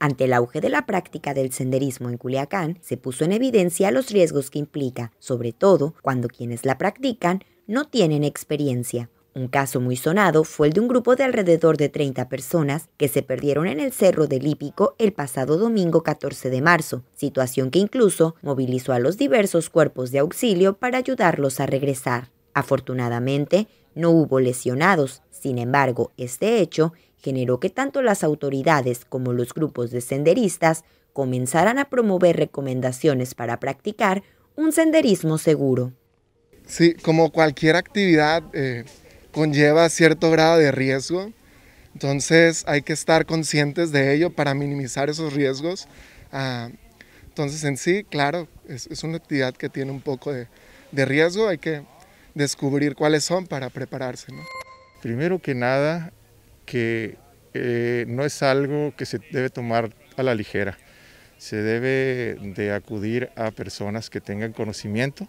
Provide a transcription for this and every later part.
Ante el auge de la práctica del senderismo en Culiacán, se puso en evidencia los riesgos que implica, sobre todo cuando quienes la practican no tienen experiencia. Un caso muy sonado fue el de un grupo de alrededor de 30 personas que se perdieron en el Cerro del Hípico el pasado domingo 14 de marzo, situación que incluso movilizó a los diversos cuerpos de auxilio para ayudarlos a regresar. Afortunadamente, no hubo lesionados, sin embargo, este hecho generó que tanto las autoridades como los grupos de senderistas comenzaran a promover recomendaciones para practicar un senderismo seguro. Sí, como cualquier actividad eh, conlleva cierto grado de riesgo, entonces hay que estar conscientes de ello para minimizar esos riesgos. Ah, entonces en sí, claro, es, una actividad que tiene un poco de, riesgo, hay que descubrir cuáles son para prepararse. ¿no? primero que nada, que eh, no es algo que se debe tomar a la ligera. Se debe de acudir a personas que tengan conocimiento,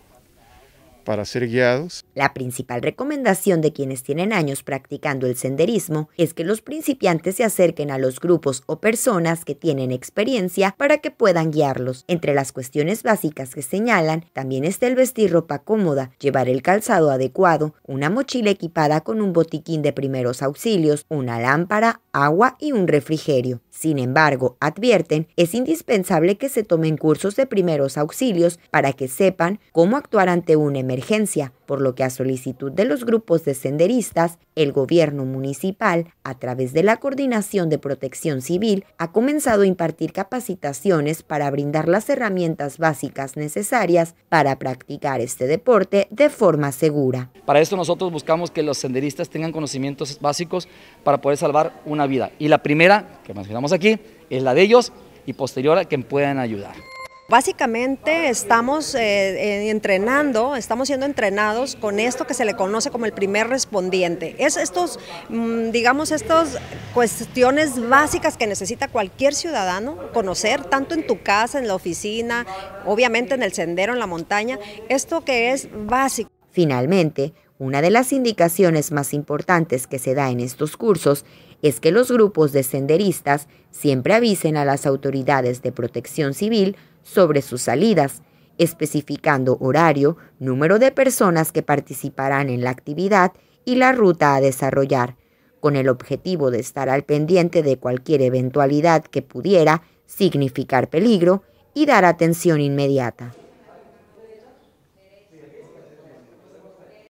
para ser guiados. La principal recomendación de quienes tienen años practicando el senderismo es que los principiantes se acerquen a los grupos o personas que tienen experiencia para que puedan guiarlos. Entre las cuestiones básicas que señalan también está el vestir ropa cómoda, llevar el calzado adecuado, una mochila equipada con un botiquín de primeros auxilios, una lámpara, agua y un refrigerio. Sin embargo, advierten, es indispensable que se tomen cursos de primeros auxilios para que sepan cómo actuar ante un emergencia emergencia, por lo que a solicitud de los grupos de senderistas, el gobierno municipal, a través de la Coordinación de Protección Civil, ha comenzado a impartir capacitaciones para brindar las herramientas básicas necesarias para practicar este deporte de forma segura. Para esto nosotros buscamos que los senderistas tengan conocimientos básicos para poder salvar una vida. Y la primera que mencionamos aquí es la de ellos y posterior a que puedan ayudar. Básicamente estamos eh, eh, entrenando, estamos siendo entrenados con esto que se le conoce como el primer respondiente. Es estos, mm, digamos, estas cuestiones básicas que necesita cualquier ciudadano conocer, tanto en tu casa, en la oficina, obviamente en el sendero, en la montaña, esto que es básico. Finalmente, una de las indicaciones más importantes que se da en estos cursos es que los grupos de senderistas siempre avisen a las autoridades de protección civil sobre sus salidas, especificando horario, número de personas que participarán en la actividad y la ruta a desarrollar, con el objetivo de estar al pendiente de cualquier eventualidad que pudiera significar peligro y dar atención inmediata.